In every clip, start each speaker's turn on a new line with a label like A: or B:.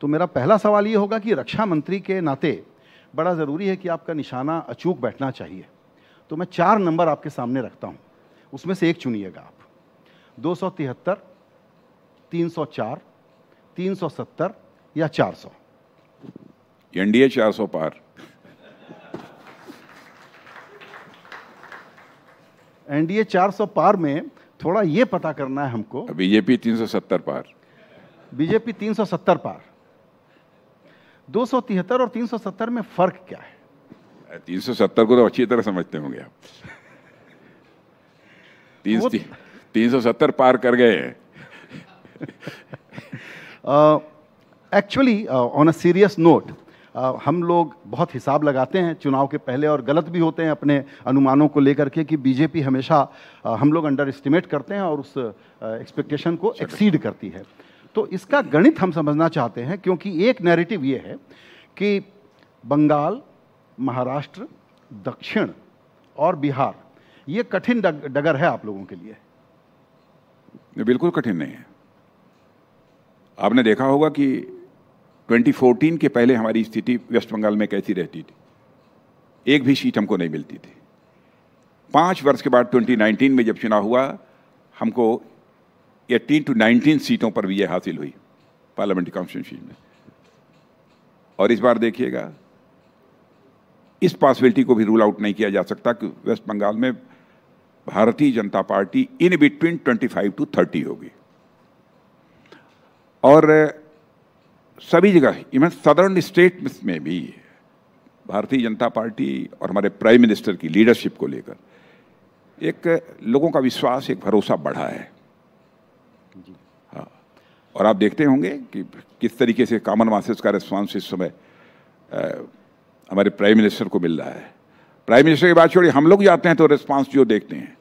A: तो मेरा पहला सवाल ये होगा कि रक्षा मंत्री के नाते बड़ा ज़रूरी है कि आपका निशाना अचूक बैठना चाहिए तो मैं चार नंबर आपके सामने रखता हूँ उसमें से एक चुनिएगा आप दो सौ तिहत्तर तीन सौ चार तीन सौ सत्तर या चार सौ
B: एनडीए चार सौ पार
A: एनडीए सौ पार में थोड़ा ये पता करना है हमको
B: बीजेपी तीन सौ सत्तर पार
A: बीजेपी तीन सौ सत्तर पार दो और 370 में फर्क क्या है
B: 370 को तो अच्छी तरह समझते होंगे आप तीन, तीन सौ सत्तर पार कर गए हैं
A: actually on a serious note हम लोग बहुत हिसाब लगाते हैं चुनाव के पहले और गलत भी होते हैं अपने अनुमानों को लेकर के कि बीजेपी हमेशा uh, हम लोग अंडर एस्टिमेट करते हैं और उस एक्सपेक्टेशन uh, को एक्सीड करती है तो इसका गणित हम समझना चाहते हैं क्योंकि एक नैरेटिव ये है कि बंगाल महाराष्ट्र दक्षिण और बिहार ये कठिन डग, डगर है आप लोगों के लिए
B: ये बिल्कुल कठिन नहीं है आपने देखा होगा कि 2014 के पहले हमारी स्थिति वेस्ट बंगाल में कैसी रहती थी एक भी सीट हमको नहीं मिलती थी पांच वर्ष के बाद 2019 में जब चुनाव हुआ हमको एटीन टू नाइनटीन सीटों पर विजय हासिल हुई पार्लियामेंट्री कॉन्स्टिट्यूशन में और इस बार देखिएगा इस पॉसिबिलिटी को भी रूल आउट नहीं किया जा सकता कि वेस्ट बंगाल में भारतीय जनता पार्टी इन बिटवीन 25 टू 30 होगी और सभी जगह इवन सदर्न स्टेट में भी भारतीय जनता पार्टी और हमारे प्राइम मिनिस्टर की लीडरशिप को लेकर एक लोगों का विश्वास एक भरोसा बढ़ा है और आप देखते होंगे कि किस तरीके से कॉमन मासेस का रिस्पॉन्स इस समय हमारे प्राइम मिनिस्टर को मिल रहा है प्राइम मिनिस्टर की बात छोड़िए हम लोग जाते हैं तो रिस्पॉन्स जो देखते हैं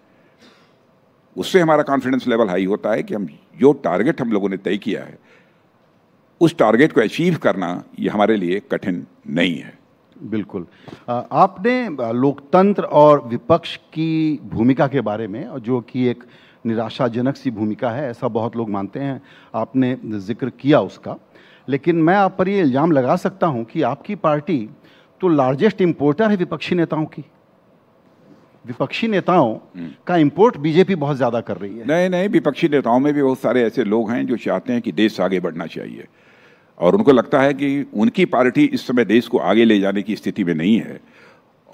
B: उससे हमारा कॉन्फिडेंस लेवल हाई होता है कि हम जो टारगेट हम लोगों ने तय किया है उस टारगेट को अचीव करना ये हमारे लिए कठिन नहीं है बिल्कुल
A: आपने लोकतंत्र और विपक्ष की भूमिका के बारे में और जो कि एक निराशाजनक सी भूमिका है ऐसा बहुत लोग मानते हैं आपने जिक्र किया उसका लेकिन मैं आप पर ये इल्ज़ाम लगा सकता हूँ कि आपकी पार्टी तो लार्जेस्ट इम्पोर्टर है विपक्षी नेताओं की विपक्षी नेताओं हम्म। का इम्पोर्ट बीजेपी बहुत ज़्यादा कर रही है
B: नहीं नहीं विपक्षी नेताओं में भी बहुत सारे ऐसे लोग हैं जो चाहते हैं कि देश आगे बढ़ना चाहिए और उनको लगता है कि उनकी पार्टी इस समय देश को आगे ले जाने की स्थिति में नहीं है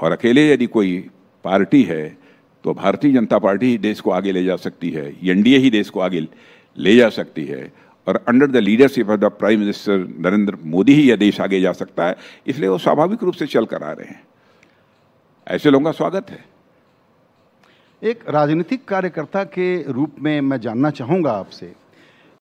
B: और अकेले यदि कोई पार्टी है तो भारतीय जनता पार्टी ही देश को आगे ले जा सकती है एनडीए ही देश को आगे ले जा सकती है और under the leadership of the prime minister Narendra Modi ही यह देश आगे जा सकता है इसलिए वो स्वाभाविक रूप से चल कर आ रहे हैं ऐसे लोगों का स्वागत है
A: एक राजनीतिक कार्यकर्ता के रूप में मैं जानना चाहूँगा आपसे